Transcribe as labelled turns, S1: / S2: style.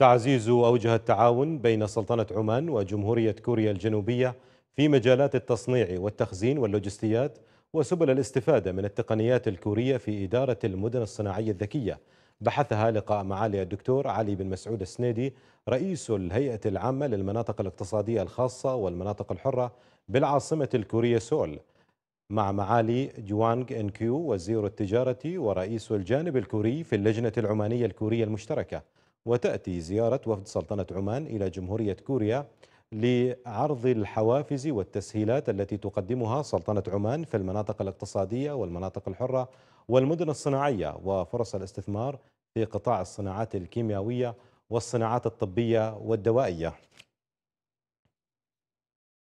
S1: تعزيز أوجه التعاون بين سلطنة عمان وجمهورية كوريا الجنوبية في مجالات التصنيع والتخزين واللوجستيات وسبل الاستفادة من التقنيات الكورية في إدارة المدن الصناعية الذكية بحثها لقاء معالي الدكتور علي بن مسعود السنيدي رئيس الهيئة العامة للمناطق الاقتصادية الخاصة والمناطق الحرة بالعاصمة الكورية سول مع معالي جوانغ إن كيو وزير التجارة ورئيس الجانب الكوري في اللجنة العمانية الكورية المشتركة وتأتي زيارة وفد سلطنة عمان إلى جمهورية كوريا لعرض الحوافز والتسهيلات التي تقدمها سلطنة عمان في المناطق الاقتصادية والمناطق الحرة والمدن الصناعية وفرص الاستثمار في قطاع الصناعات الكيميائية والصناعات الطبية والدوائية